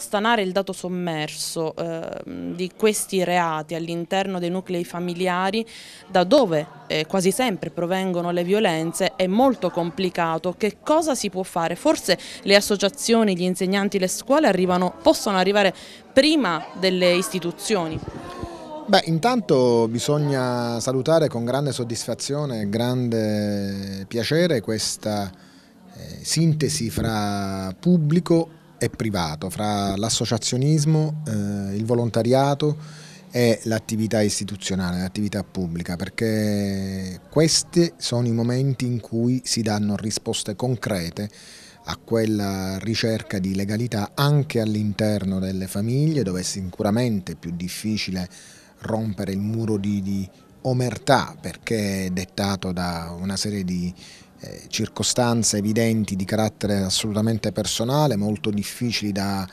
Stanare il dato sommerso eh, di questi reati all'interno dei nuclei familiari, da dove eh, quasi sempre provengono le violenze, è molto complicato. Che cosa si può fare? Forse le associazioni, gli insegnanti, le scuole arrivano, possono arrivare prima delle istituzioni? Beh, intanto bisogna salutare con grande soddisfazione e grande piacere questa eh, sintesi fra pubblico e privato, fra l'associazionismo, eh, il volontariato e l'attività istituzionale, l'attività pubblica, perché questi sono i momenti in cui si danno risposte concrete a quella ricerca di legalità anche all'interno delle famiglie, dove è sicuramente più difficile rompere il muro di, di omertà perché è dettato da una serie di eh, circostanze evidenti di carattere assolutamente personale, molto difficili da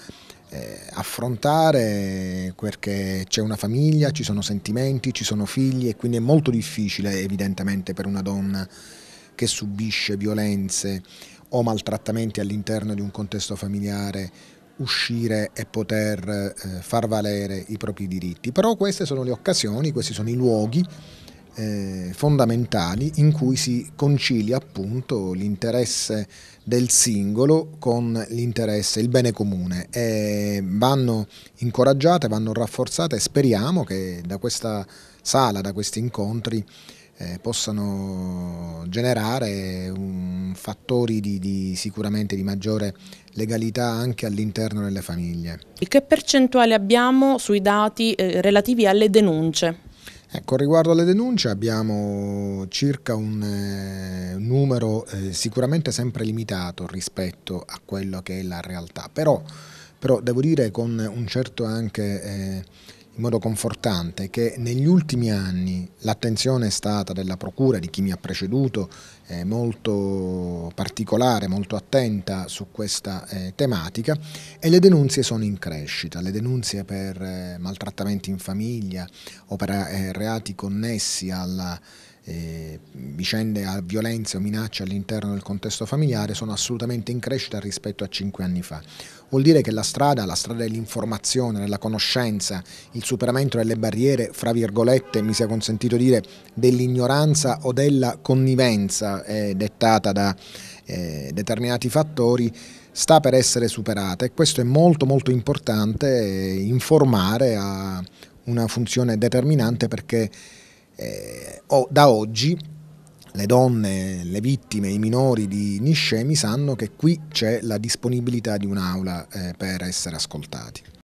eh, affrontare perché c'è una famiglia, ci sono sentimenti, ci sono figli e quindi è molto difficile evidentemente per una donna che subisce violenze o maltrattamenti all'interno di un contesto familiare uscire e poter eh, far valere i propri diritti. Però queste sono le occasioni, questi sono i luoghi eh, fondamentali in cui si concilia appunto l'interesse del singolo con l'interesse, il bene comune. E vanno incoraggiate, vanno rafforzate e speriamo che da questa sala, da questi incontri, eh, possano generare un, fattori di, di, sicuramente di maggiore legalità anche all'interno delle famiglie. E che percentuale abbiamo sui dati eh, relativi alle denunce? Con ecco, riguardo alle denunce abbiamo circa un eh, numero eh, sicuramente sempre limitato rispetto a quello che è la realtà, però, però devo dire con un certo anche... Eh, in modo confortante che negli ultimi anni l'attenzione è stata della Procura, di chi mi ha preceduto, eh, molto particolare, molto attenta su questa eh, tematica e le denunzie sono in crescita, le denunzie per eh, maltrattamenti in famiglia o per eh, reati connessi alla eh, vicende a violenze o minacce all'interno del contesto familiare sono assolutamente in crescita rispetto a cinque anni fa. Vuol dire che la strada, la strada dell'informazione, della conoscenza, il superamento delle barriere, fra virgolette, mi sia consentito dire, dell'ignoranza o della connivenza eh, dettata da eh, determinati fattori, sta per essere superata e questo è molto molto importante, eh, informare ha una funzione determinante perché eh, oh, da oggi le donne, le vittime, i minori di Niscemi sanno che qui c'è la disponibilità di un'aula eh, per essere ascoltati.